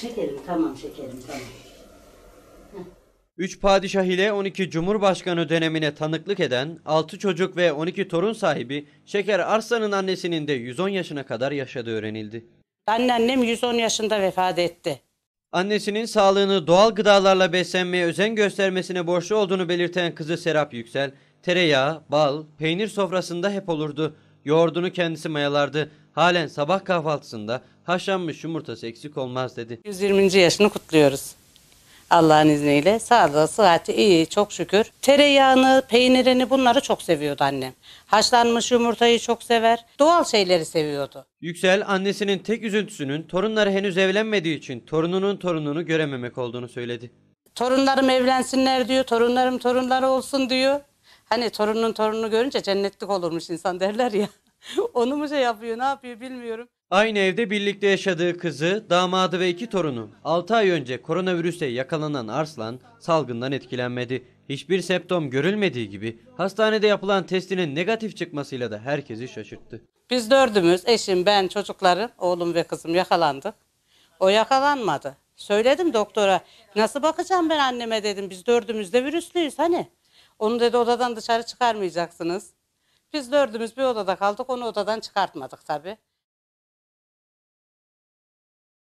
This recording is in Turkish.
Şekerim tamam şekerim tamam. Üç padişah ile 12 cumhurbaşkanı dönemine tanıklık eden 6 çocuk ve 12 torun sahibi Şeker Arslan'ın annesinin de 110 yaşına kadar yaşadığı öğrenildi. Anneannem 110 yaşında vefat etti. Annesinin sağlığını doğal gıdalarla beslenmeye özen göstermesine borçlu olduğunu belirten kızı Serap Yüksel, tereyağı, bal, peynir sofrasında hep olurdu. Yoğurdunu kendisi mayalardı. Halen sabah kahvaltısında haşlanmış yumurtası eksik olmaz dedi. 120. yaşını kutluyoruz. Allah'ın izniyle sağlığı, sıhhati iyi çok şükür. Tereyağını, peynirini bunları çok seviyordu annem. Haşlanmış yumurtayı çok sever. Doğal şeyleri seviyordu. Yüksel annesinin tek üzüntüsünün torunları henüz evlenmediği için torununun torununu görememek olduğunu söyledi. Torunlarım evlensinler diyor, torunlarım torunları olsun diyor. Hani torunun torununu görünce cennetlik olurmuş insan derler ya. Onu mu şey yapıyor ne yapıyor bilmiyorum. Aynı evde birlikte yaşadığı kızı, damadı ve iki torunu 6 ay önce koronavirüse yakalanan Arslan salgından etkilenmedi. Hiçbir septom görülmediği gibi hastanede yapılan testinin negatif çıkmasıyla da herkesi şaşırttı. Biz dördümüz, eşim, ben, çocuklarım, oğlum ve kızım yakalandık. O yakalanmadı. Söyledim doktora, nasıl bakacağım ben anneme dedim. Biz dördümüz de virüslüyüz hani. Onu dedi odadan dışarı çıkarmayacaksınız. Biz dördümüz bir odada kaldık. Onu odadan çıkartmadık tabii.